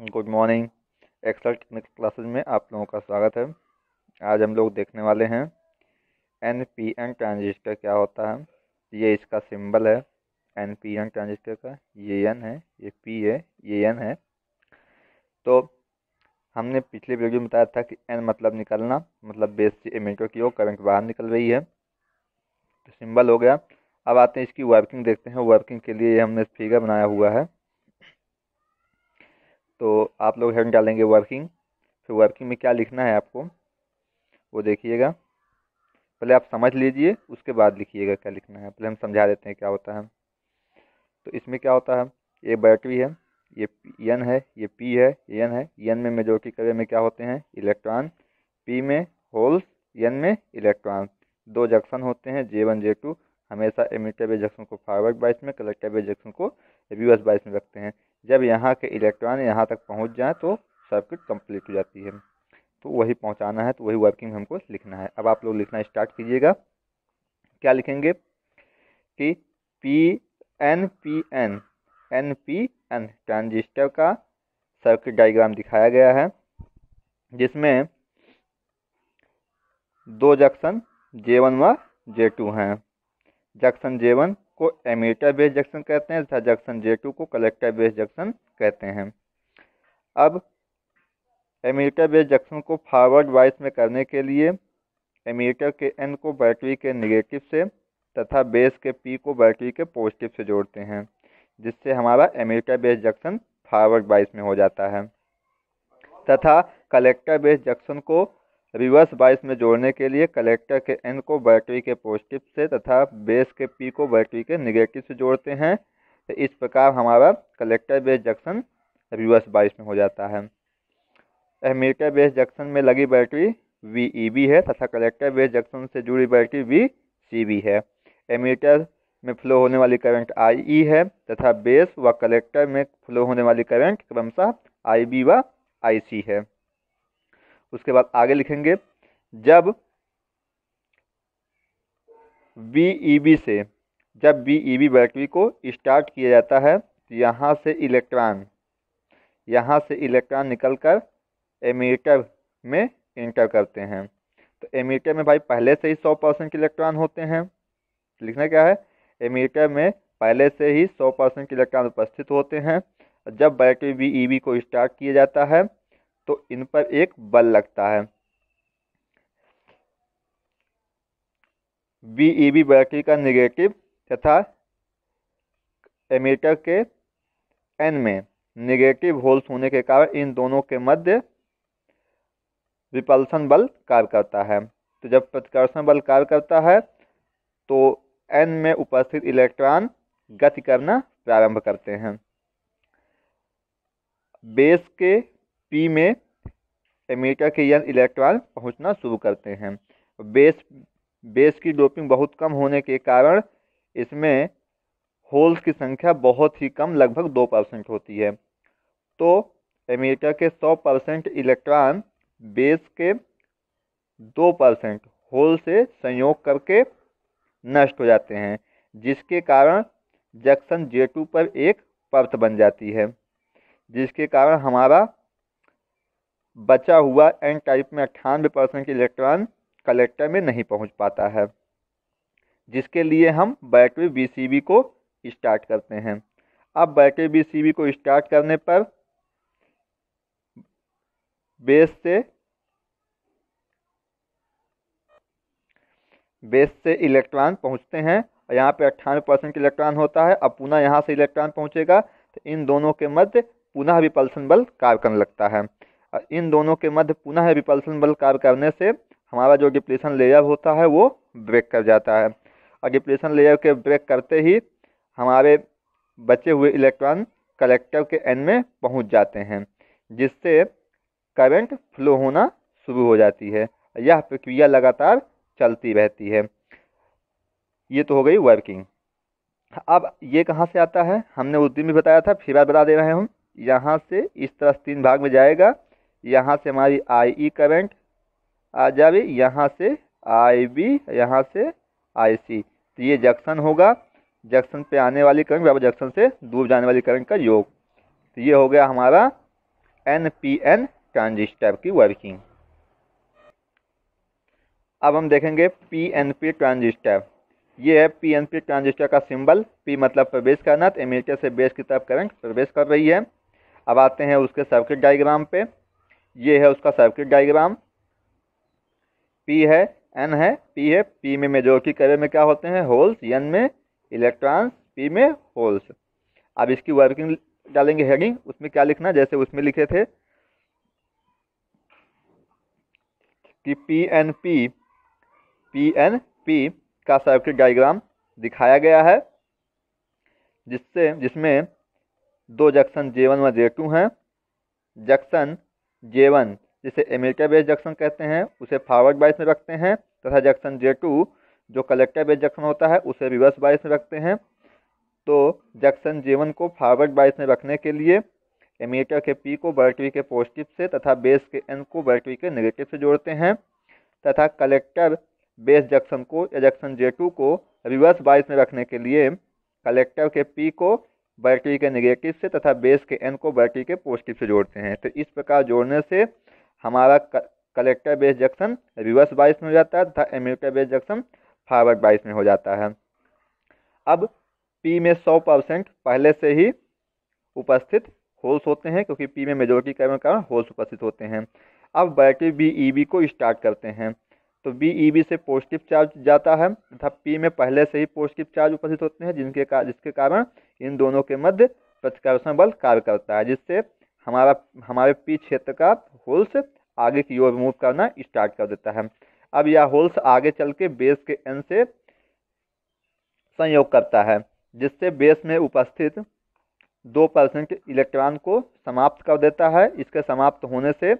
good morning extra technical classes में आप लोगों का स्वागत है आज हम लोग देखने वाले हैं एन पी एन ट्रांजिस्टर क्या होता है ये इसका सिंबल है एन पी एन ट्रांजिस्टर का ये एन है ये पी है ये एन है तो हमने पिछले वीडियो में बताया था कि एन मतलब निकलना मतलब बेस से की ओर करंट बाहर निकल रही है तो सिंबल हो गया अब आते हैं इसकी वर्किंग देखते हैं वर्किंग के लिए हमने फिगर बनाया हुआ है तो आप लोग हेड डालेंगे वर्किंग फिर वर्किंग में क्या लिखना है आपको वो देखिएगा पहले आप समझ लीजिए उसके बाद लिखिएगा क्या लिखना है पहले हम समझा देते हैं क्या होता है तो इसमें क्या होता है ये बैटरी है ये एन है ये पी है एन है एन में मेजोरिटी कवे में क्या होते हैं इलेक्ट्रॉन पी में होल्स एन में इलेक्ट्रॉन दो जंक्शन होते हैं जे वन जे टू हमेशा एमिटेबल जंक्शन को फॉरवर्ड बाइस में कलेक्टेबल जंक्शन को रिवर्स बाइस में रखते हैं जब यहाँ के इलेक्ट्रॉन यहाँ तक पहुँच जाएँ तो सर्किट कंप्लीट हो जाती है तो वही पहुँचाना है तो वही वर्किंग हमको लिखना है अब आप लोग लिखना स्टार्ट कीजिएगा क्या लिखेंगे कि P N P N N P N transistor का सर्किट डायग्राम दिखाया गया है जिसमें दो जंक्शन जे वन व जे टू हैं जंक्शन जे वन को एमीटर बेस जंक्शन कहते हैं तथा जंक्शन जे टू को कलेक्टर बेस जंक्शन कहते हैं अब एमीटर बेस जंक्शन को फॉरवर्ड वाइस में करने के लिए एमीटर के एन को बैटरी के नेगेटिव से तथा बेस के पी को बैटरी के पॉजिटिव से जोड़ते हैं जिससे हमारा emitter base junction forward bias में हो जाता है तथा कलेक्टर बेस जंक्शन को रिवर्स बाइस में जोड़ने के लिए कलेक्टर के एन को बैटरी के पॉजिटिव से तथा बेस के पी को बैटरी के निगेटिव से जोड़ते हैं तो इस प्रकार हमारा collector base junction reverse bias में हो जाता है एमीटर बेस जंक्शन में लगी बैटरी वी ई बी है तथा कलेक्टर बेस जंक्शन से जुड़ी बैटरी वी सी बी है एमीटर में फ्लो होने वाली करंट आई ई है तथा बेस व कलेक्टर में फ्लो होने वाली करंट क्रमशः आई बी व आई सी है उसके बाद आगे लिखेंगे जब वी e से जब वी e बैटरी को स्टार्ट किया जाता है तो यहाँ से इलेक्ट्रॉन यहाँ से इलेक्ट्रॉन निकलकर एमीटर में इंटर करते हैं तो एमीटर में भाई पहले से ही सौ परसेंट इलेक्ट्रॉन होते हैं लिखना क्या है एमीटर में पहले से ही सौ परसेंट इलेक्ट्रॉन उपस्थित होते हैं जब बैटरी वी e को स्टार्ट किया जाता है तो इन पर एक बल लगता है B E e B battery का निगेटिव तथा एमीटर के एन में निगेटिव होल्स होने के कारण इन दोनों के मध्य रिपल्सन बल कार्य करता है तो जब प्रतिकर्षण बल कार्य करता है तो एन में उपस्थित इलेक्ट्रॉन गति करना प्रारंभ करते हैं बेस के पी में एमीटर के यंग इलेक्ट्रॉन पहुंचना शुरू करते हैं बेस बेस की डोपिंग बहुत कम होने के कारण इसमें होल्स की संख्या बहुत ही कम लगभग दो परसेंट होती है तो एमीटर के सौ परसेंट इलेक्ट्रॉन बेस के दो परसेंट होल से संयोग करके नष्ट हो जाते हैं जिसके कारण जक्शन जे टू पर एक परत बन जाती है जिसके कारण हमारा बचा हुआ एन टाइप में अट्ठानवे परसेंट इलेक्ट्रॉन कलेक्टर में नहीं पहुंच पाता है जिसके लिए हम बैटरी बीसीबी को स्टार्ट करते हैं अब बैटरी बीसीबी को स्टार्ट करने पर बेस से बेस से इलेक्ट्रॉन पहुंचते हैं और यहाँ पे अट्ठानवे परसेंट इलेक्ट्रॉन होता है अब पुनः यहाँ से इलेक्ट्रॉन पहुँचेगा तो इन दोनों के मध्य पुनः भी पल्सन बल कार्य करने लगता है इन दोनों के मध्य पुनः रिपल्सन बल कार्य करने से हमारा जो डिप्लेशन लेयर होता है वो ब्रेक कर जाता है और डिप्लेशन लेयर के ब्रेक करते ही हमारे बचे हुए इलेक्ट्रॉन कलेक्टर के एंड में पहुंच जाते हैं जिससे करंट फ्लो होना शुरू हो जाती है यह प्रक्रिया लगातार चलती रहती है ये तो हो गई वर्किंग अब ये कहाँ से आता है हमने उस दिन भी बताया था फिर बार बता दे रहे हम यहाँ से इस तरह तीन भाग में जाएगा यहाँ से हमारी आई ई करंट आ जावे यहाँ से आई बी यहाँ से आई सी तो ये जंक्शन होगा जंक्शन पे आने वाली करंट बराबर जंक्शन से दूर जाने वाली करंट का योग तो ये हो गया हमारा एन पी एन ट्रांजिस्टर की वर्किंग अब हम देखेंगे पी एन पी ट्रांजिस्टर ये है पी एन पी ट्रांजिस्टर का सिंबल पी मतलब प्रवेश करना तो एमीटर से बेस की तरफ करंट प्रवेश कर रही है अब आते हैं उसके सर्किट डायग्राम पे ये है उसका सर्किट डायग्राम पी है एन है पी है पी में मेजोरिटी करे में क्या होते हैं होल्स एन में इलेक्ट्रॉन्स पी में होल्स अब इसकी वर्किंग डालेंगे हेडिंग उसमें क्या लिखना जैसे उसमें लिखे थे कि P N P P N P का सर्किट डायग्राम दिखाया गया है जिससे जिसमें दो जंक्शन जे वन व जे टू हैं जंक्शन जे वन जिसे अमेरिका बेस्ड जंक्शन कहते हैं उसे फॉरवर्ड बाइस में रखते हैं तथा जंक्शन जे टू जो कलेक्टर बेस्ड जंक्शन होता है उसे रिवर्स बाइस में रखते हैं तो जंक्शन जे वन को फॉरवर्ड बाइस में रखने के लिए अमेरिका के पी को बर्टवी के पॉजिटिव से तथा बेस के एन को बर्टवी के नेगेटिव से जोड़ते हैं तथा कलेक्टर बेस जंक्शन को या जंक्शन जे टू को रिवर्स बाइस में रखने के लिए कलेक्टर के पी को बैटरी के निगेटिव से तथा बेस के एन को बैटरी के पॉजिटिव से जोड़ते हैं तो इस प्रकार जोड़ने से हमारा collector base junction reverse bias में हो जाता है तथा एम्यूटर बेस जंक्शन फॉरवर्ड बाइस में हो जाता है अब पी में सौ परसेंट पहले से ही उपस्थित होल्स होते हैं क्योंकि पी में मेजोरिटी कारण होल्स उपस्थित होते हैं अब बैटरी बी ई बी को स्टार्ट करते हैं तो बी ई बी से पॉजिटिव चार्ज जाता है तथा पी में पहले से ही पॉजिटिव चार्ज उपस्थित होते हैं जिनके का जिसके कारण इन दोनों के मध्य प्रतिकर्षण बल कार्य करता है जिससे हमारा हमारे पी क्षेत्र का होल्स आगे की ओर मूव करना स्टार्ट कर देता है अब यह होल्स आगे चल के बेस के एन से संयोग करता है जिससे बेस में उपस्थित दो परसेंट इलेक्ट्रॉन को समाप्त कर देता है इसके समाप्त होने से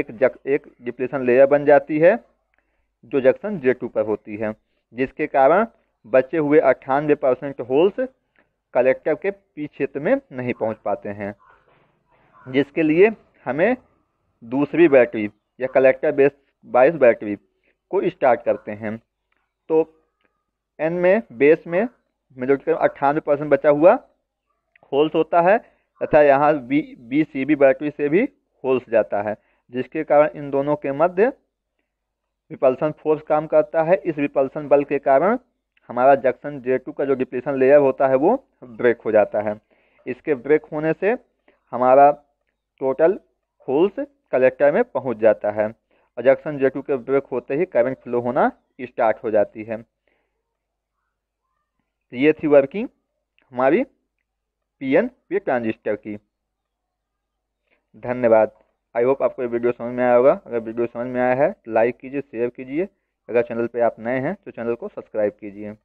एक जक एक डिप्लेशन लेयर बन जाती है जो जंक्शन जे टू पर होती है जिसके कारण बचे हुए अट्ठानवे परसेंट होल्स कलेक्टर के पी क्षेत्र में नहीं पहुंच पाते हैं जिसके लिए हमें दूसरी बैटरी या कलेक्टर बेस बाईस बैटरी को स्टार्ट करते हैं तो एन में बेस में मेजोरिटी अट्ठानवे परसेंट बचा हुआ होल्स होता है तथा यहाँ B B C B battery से भी होल्स जाता है जिसके कारण इन दोनों के मध्य रिपल्सन फोर्स काम करता है इस रिपल्सन बल के कारण हमारा जंक्शन जे टू का जो डिप्लेशन लेयर होता है वो ब्रेक हो जाता है इसके ब्रेक होने से हमारा टोटल होल्स कलेक्टर में पहुंच जाता है और जंक्शन जे टू के ब्रेक होते ही करंट फ्लो होना स्टार्ट हो जाती है ये थी वर्किंग हमारी पी एन पी ट्रांजिस्टर की धन्यवाद आई होप आपको ये वीडियो समझ में आया होगा अगर वीडियो समझ में आया है तो लाइक कीजिए शेयर कीजिए अगर चैनल पे आप नए हैं तो चैनल को सब्सक्राइब कीजिए